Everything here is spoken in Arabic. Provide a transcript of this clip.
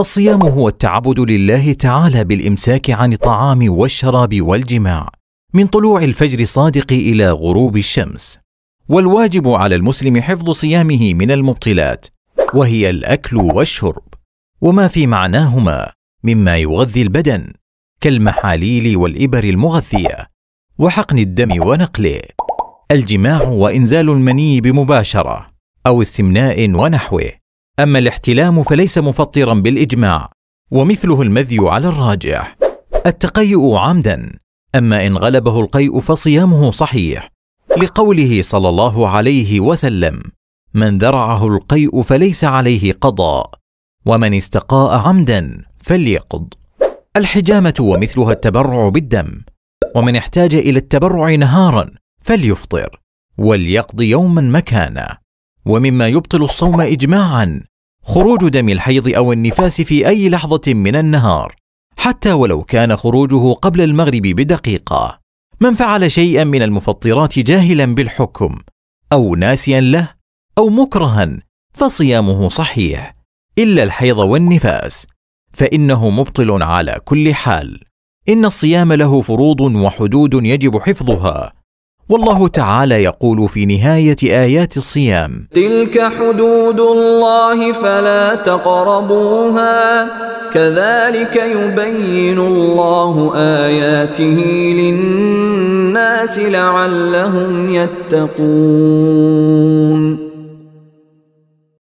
الصيام هو التعبد لله تعالى بالامساك عن الطعام والشراب والجماع من طلوع الفجر الصادق الى غروب الشمس والواجب على المسلم حفظ صيامه من المبطلات وهي الاكل والشرب وما في معناهما مما يغذي البدن كالمحاليل والابر المغذيه وحقن الدم ونقله الجماع وانزال المني بمباشره او استمناء ونحوه أما الاحتلام فليس مفطرا بالإجماع ومثله المذي على الراجح التقيؤ عمدا أما إن غلبه القيء فصيامه صحيح لقوله صلى الله عليه وسلم من ذرعه القيء فليس عليه قضاء ومن استقاء عمدا فليقض الحجامة ومثلها التبرع بالدم ومن احتاج إلى التبرع نهارا فليفطر وليقضي يوما مكانه ومما يبطل الصوم إجماعا خروج دم الحيض أو النفاس في أي لحظة من النهار حتى ولو كان خروجه قبل المغرب بدقيقة من فعل شيئا من المفطرات جاهلا بالحكم أو ناسيا له أو مكرها فصيامه صحيح إلا الحيض والنفاس فإنه مبطل على كل حال إن الصيام له فروض وحدود يجب حفظها والله تعالى يقول في نهاية آيات الصيام تلك حدود الله فلا تقربوها كذلك يبين الله آياته للناس لعلهم يتقون